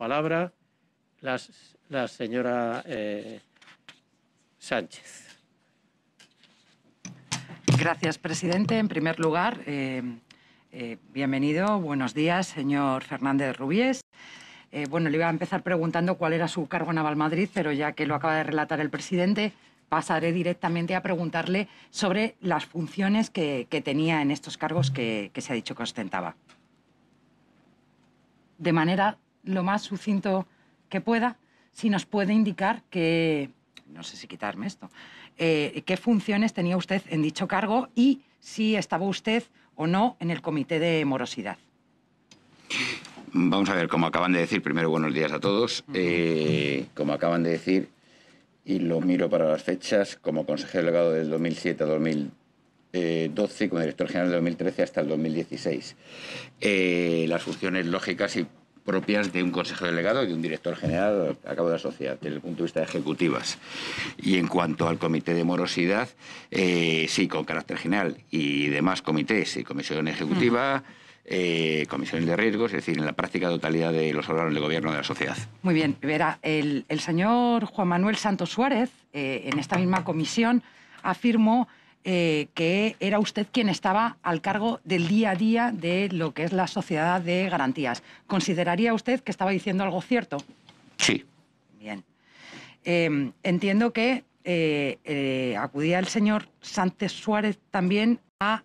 palabra la señora eh, Sánchez. Gracias, presidente. En primer lugar, eh, eh, bienvenido. Buenos días, señor Fernández Rubíes. bueno, le iba a empezar preguntando cuál era su cargo en Naval Madrid, pero ya que lo acaba de relatar el presidente, pasaré directamente a preguntarle sobre las funciones que, tenía en estos cargos que, que se ha dicho que ostentaba. De manera lo más sucinto que pueda, si nos puede indicar que, no sé si quitarme esto, eh, qué funciones tenía usted en dicho cargo y si estaba usted o no en el comité de morosidad. Vamos a ver, como acaban de decir, primero buenos días a todos. Eh, como acaban de decir, y lo miro para las fechas, como consejero delegado del 2007 a 2012 eh, como director general del 2013 hasta el 2016. las funciones lógicas y propias de un consejo delegado y de un director general a cabo de la sociedad, desde el punto de vista de ejecutivas. Y en cuanto al comité de morosidad, eh, sí, con carácter general y demás comités y eh, comisión ejecutiva. comisión eh, comisiones de riesgos, es decir, en la práctica totalidad de los órganos de gobierno de la sociedad. Muy bien, Verá, el, señor Juan Manuel Santos Suárez, en esta misma comisión, afirmó eh, que era usted quien estaba al cargo del día a día de lo que es la sociedad de garantías. ¿Consideraría usted que estaba diciendo algo cierto? Sí. Bien. Em, entiendo que eh, eh, acudía el señor Sánchez Suárez también a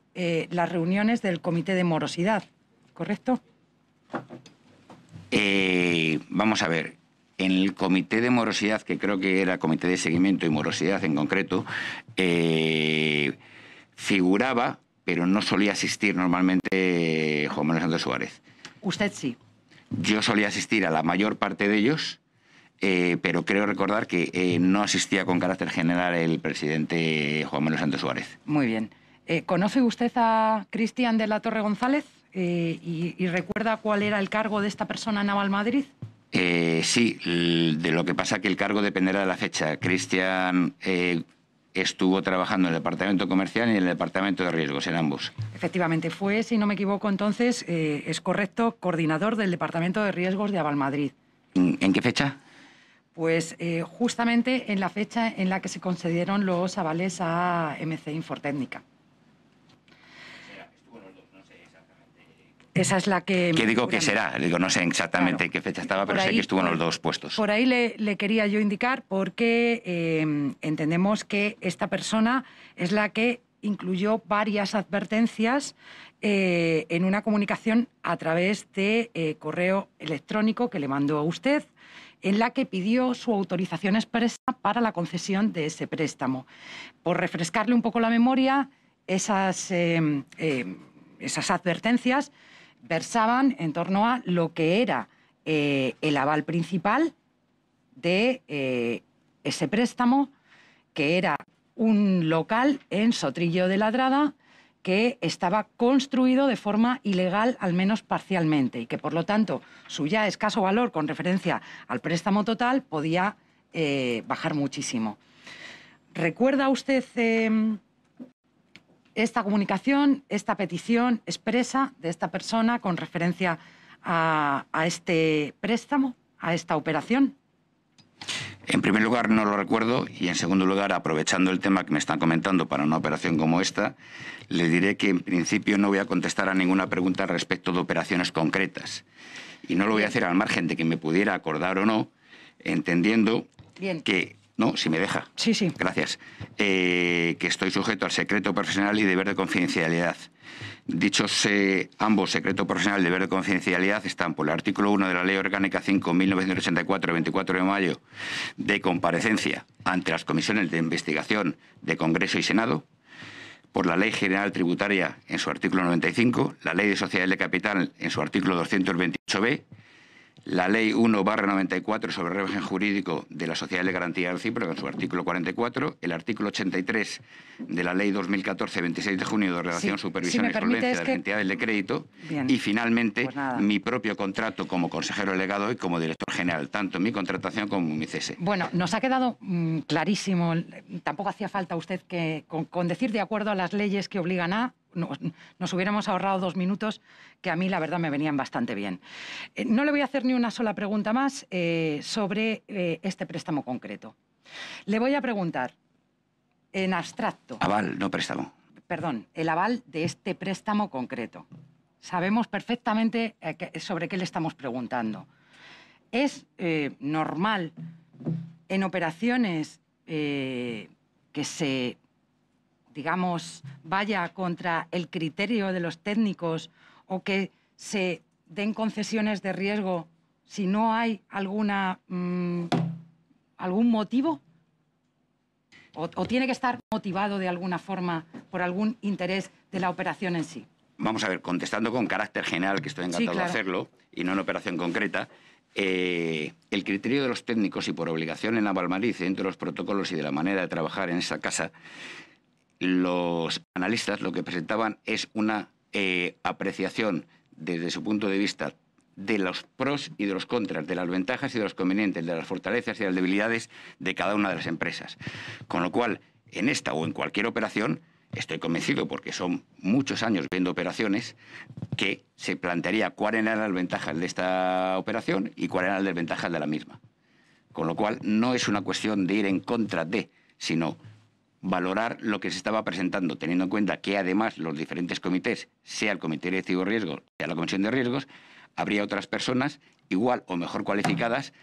las reuniones del Comité de Morosidad, ¿correcto? vamos a ver, en el comité de morosidad, que creo que era comité de seguimiento y morosidad en concreto, eh, figuraba, pero no solía asistir normalmente eh, Juan Manuel Santos Suárez. Usted sí. Yo solía asistir a la mayor parte de ellos. Eh, pero creo recordar que no asistía con carácter general el presidente Juan Manuel Santos Suárez. Muy bien. ¿Conoce usted a Cristian de la Torre González y, recuerda cuál era el cargo de esta persona en Naval Madrid? Eh, sí, de lo que pasa que el cargo dependerá de la fecha. Cristian eh, estuvo trabajando en el departamento comercial y en el departamento de riesgos, en ambos. Efectivamente, fue, si no me equivoco entonces, eh, es correcto, coordinador del departamento de riesgos de Avalmadrid. ¿En qué fecha? Pues justamente en la fecha en la que se concedieron los avales a MC Infortécnica. Esa es la que... ¿Qué digo que será, digo, no sé exactamente en qué fecha estaba, pero sé que estuvo en los dos puestos. Por ahí le, quería yo indicar porque em, entendemos que esta persona es la que incluyó varias advertencias eh, en una comunicación a través de eh, correo electrónico que le mandó a usted, en la que pidió su autorización expresa para la concesión de ese préstamo. Por refrescarle un poco la memoria, esas, em, em, esas advertencias versaban en torno a lo que era eh, el aval principal de eh, ese préstamo, que era un local en Sotrillo de Ladrada que estaba construido de forma ilegal, al menos parcialmente, y que por lo tanto su ya escaso valor con referencia al préstamo total podía eh, bajar muchísimo. ¿Recuerda usted em, esta comunicación, esta petición expresa de esta persona con referencia a, este préstamo, a esta operación? En primer lugar, no lo recuerdo y en segundo lugar, aprovechando el tema que me están comentando para una operación como esta, le diré que en principio no voy a contestar a ninguna pregunta respecto de operaciones concretas. Y no lo voy a hacer al margen de que me pudiera acordar o no, entendiendo que ¿no? Si me deja. Sí, sí. Gracias. Eh, que estoy sujeto al secreto profesional y deber de confidencialidad. Dichos eh, ambos, secreto profesional y deber de confidencialidad, están por el artículo 1 de la Ley Orgánica 5.984, 24 de mayo, de comparecencia ante las comisiones de investigación de Congreso y Senado, por la Ley General Tributaria en su artículo 95, la Ley de Sociedades de Capital en su artículo 228b la Ley 1-94 sobre el régimen jurídico de la Sociedad de Garantía CIPRO, en su artículo 44, el artículo 83 de la Ley 2014-26 de junio de Relación, Supervisión y de las Entidades de Crédito, y finalmente pues mi propio contrato como consejero delegado y como director general, tanto mi contratación como mi cese. Bueno, nos ha quedado mm, clarísimo, tampoco hacía falta usted que con decir de acuerdo a las leyes que obligan a nos, hubiéramos ahorrado dos minutos que a mí la verdad me venían bastante bien. Eh, no le voy a hacer ni una sola pregunta más eh, sobre eh, este préstamo concreto. Le voy a preguntar, en abstracto... Aval, no préstamo. Perdón, el aval de este préstamo concreto. Sabemos perfectamente sobre qué le estamos preguntando. ¿Es normal en operaciones que se digamos, vaya contra el criterio de los técnicos o que se den concesiones de riesgo si no hay alguna, mm, algún motivo? O, tiene que estar motivado de alguna forma por algún interés de la operación en sí? Vamos a ver, contestando con carácter general, que estoy encantado de hacerlo, y no en operación concreta, eh, el criterio de los técnicos y por obligación en la Valmariz, dentro de los protocolos y de la manera de trabajar en esa casa, los analistas lo que presentaban es una eh, apreciación desde su punto de vista de los pros y de los contras, de las ventajas y de los convenientes, de las fortalezas y de las debilidades de cada una de las empresas. Con lo cual, en esta o en cualquier operación, estoy convencido, porque son muchos años viendo operaciones, que se plantearía cuáles eran las ventajas de esta operación y cuáles eran las desventajas de la misma. Con lo cual, no es una cuestión de ir en contra de, sino valorar lo que se estaba presentando, teniendo en cuenta que además los diferentes comités, sea el Comité de de Riesgos, sea la Comisión de Riesgos, habría otras personas igual o mejor cualificadas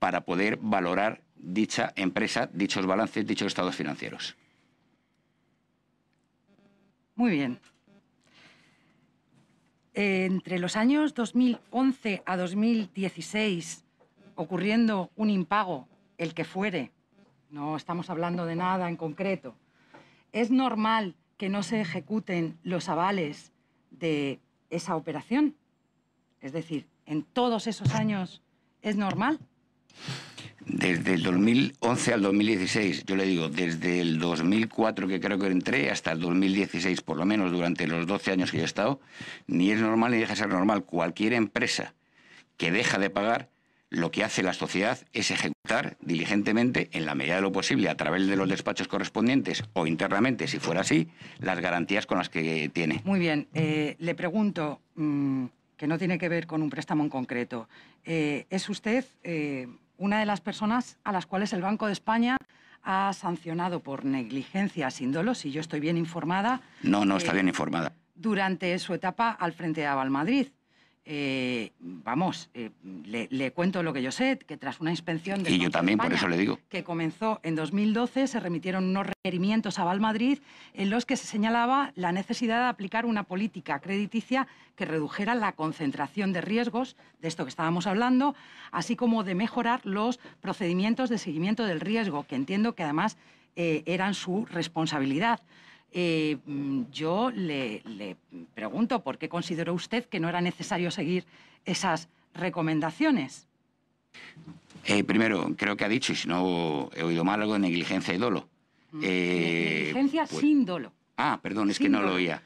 para poder valorar dicha empresa, dichos balances, dichos estados financieros. Muy bien. Entre los años 2011 a 2016, ocurriendo un impago, el que fuere, no estamos hablando de nada en concreto, es normal que no se ejecuten los avales de esa operación. Es decir, en todos esos años es normal. Desde el 2011 al 2016, yo le digo, desde el 2004 que creo que entré hasta el 2016, por lo menos durante los 12 años que he estado, ni es normal ni deja de ser normal. Cualquier empresa que deja de pagar lo que hace la sociedad es ejecutar diligentemente, en la medida de lo posible, a través de los despachos correspondientes o internamente, si fuera así, las garantías con las que tiene. Muy bien. Eh, le pregunto, mm, que no tiene que ver con un préstamo en concreto, eh, ¿es usted eh, una de las personas a las cuales el Banco de España ha sancionado por negligencia sin dolo, si yo estoy bien informada? No, no está bien informada. Durante su etapa al frente de Aval Madrid. Eh, vamos, eh, le, cuento lo que yo sé, que tras una inspección de... Que comenzó en 2012, se remitieron unos requerimientos a Valmadrid en los que se señalaba la necesidad de aplicar una política crediticia que redujera la concentración de riesgos, de esto que estábamos hablando, así como de mejorar los procedimientos de seguimiento del riesgo, que entiendo que además eh, eran su responsabilidad. Eh, mm, yo le, pregunto por qué consideró usted que no era necesario seguir esas recomendaciones. Eh, primero, creo que ha dicho, y si no he oído mal, algo de negligencia y dolo. Mm, eh, negligencia pues sin dolo. Ah, perdón, es que no lo oía.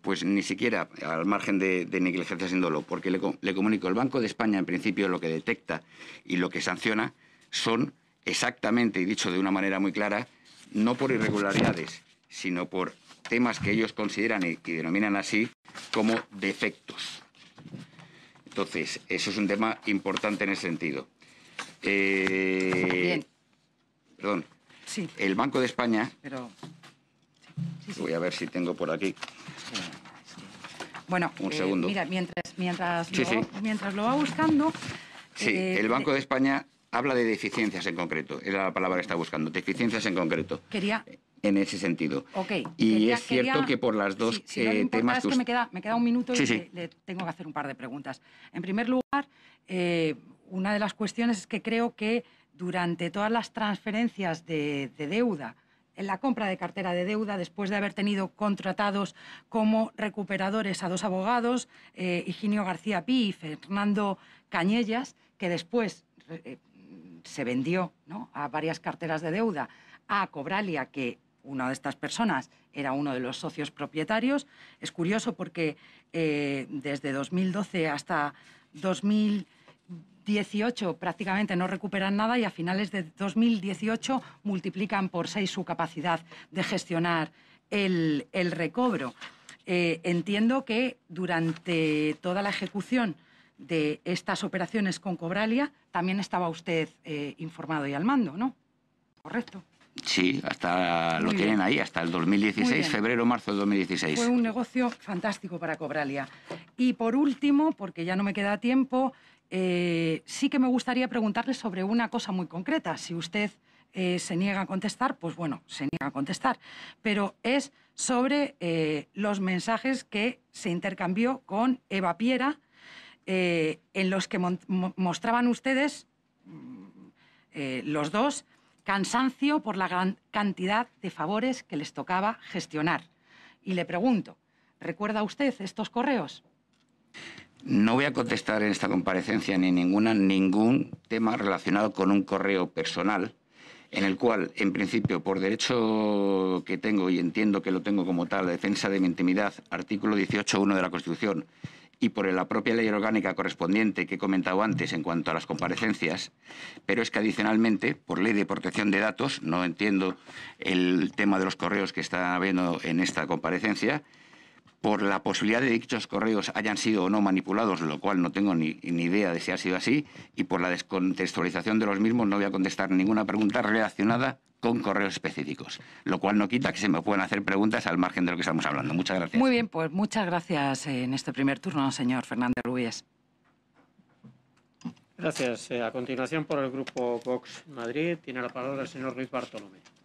pues ni siquiera al margen de, negligencia sin dolo, porque le, le, comunico, el Banco de España en principio lo que detecta y lo que sanciona son exactamente, y dicho de una manera muy clara, no por irregularidades, sino por temas que ellos consideran y que denominan así como defectos. Entonces, eso es un tema importante en ese sentido. Eh, perdón. El Banco de España. Pero. voy a ver si tengo por aquí. Bueno, un eh, segundo. Mira, mientras, lo, va buscando. Sí, eh, el Banco de España habla de deficiencias en concreto. Era la palabra que está buscando, deficiencias en concreto. Quería, en ese sentido. Y es cierto que por las dos eh, temas... Es que me, queda, un minuto y Le, tengo que hacer un par de preguntas. En primer lugar, eh, una de las cuestiones es que creo que durante todas las transferencias de, deuda, en la compra de cartera de deuda después de haber tenido contratados como recuperadores a dos abogados, eh, Higinio García Pí y Fernando Cañellas, que después eh, se vendió a varias carteras de deuda, a Cobralia, que una de estas personas era uno de los socios propietarios. Es curioso porque eh, desde 2012 hasta 2018 prácticamente no recuperan nada y a finales de 2018 multiplican por seis su capacidad de gestionar el, recobro. Eh, entiendo que durante toda la ejecución de estas operaciones con Cobralia también estaba usted eh, informado y al mando, ¿no? Correcto. Sí, hasta lo tienen ahí, hasta el 2016, febrero, marzo de 2016. Fue un negocio fantástico para Cobralia. Y por último, porque ya no me queda tiempo, eh, sí que me gustaría preguntarle sobre una cosa muy concreta. Si usted eh, se niega a contestar, pues bueno, se niega a contestar. Pero es sobre eh, los mensajes que se intercambió con Eva Piera, en los que mostraban ustedes, mm, los dos, cansancio por la gran cantidad de favores que les tocaba gestionar. Y le pregunto, ¿recuerda usted estos correos? No voy a contestar en esta comparecencia ni ninguna ningún tema relacionado con un correo personal en el cual, en principio, por derecho que tengo y entiendo que lo tengo como tal, la defensa de mi intimidad, artículo 18.1 de la Constitución, y por la propia ley orgánica correspondiente que he comentado antes en cuanto a las comparecencias, pero es que adicionalmente, por ley de protección de datos, no entiendo el tema de los correos que está habiendo en esta comparecencia, por la posibilidad de que dichos correos hayan sido o no manipulados, lo cual no tengo ni, idea de si ha sido así, y por la descontextualización de los mismos no voy a contestar ninguna pregunta relacionada con correos específicos, lo cual no quita que se me puedan hacer preguntas al margen de lo que estamos hablando. Muchas gracias. Muy bien, pues muchas gracias en este primer turno, señor Fernández Ruiz. Gracias. Eh, a continuación, por el Grupo Vox Madrid, tiene la palabra el señor Luis Bartolomé.